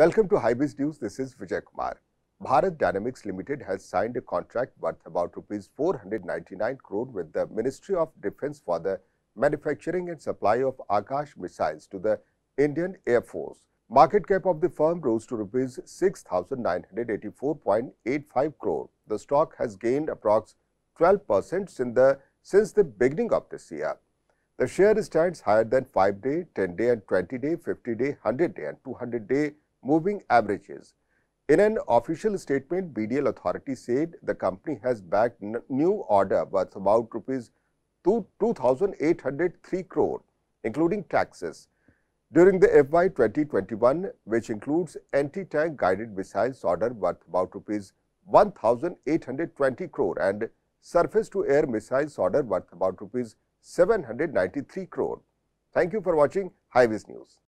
Welcome to Hybris News. This is Vijay Kumar. Bharat Dynamics Limited has signed a contract worth about rupees 499 crore with the Ministry of Defence for the manufacturing and supply of Akash missiles to the Indian Air Force. Market cap of the firm rose to rupees 6984.85 crore. The stock has gained approx 12% the, since the beginning of this year. The share stands higher than 5-day, 10-day and 20-day, 50-day, 100-day and 200-day moving averages. In an official statement, BDL authority said the company has bagged new order worth about rupees 2,803 crore, including taxes, during the FY 2021, which includes anti-tank guided missiles order worth about rupees 1,820 crore and surface-to-air missiles order worth about rupees 793 crore. Thank you for watching Highways News.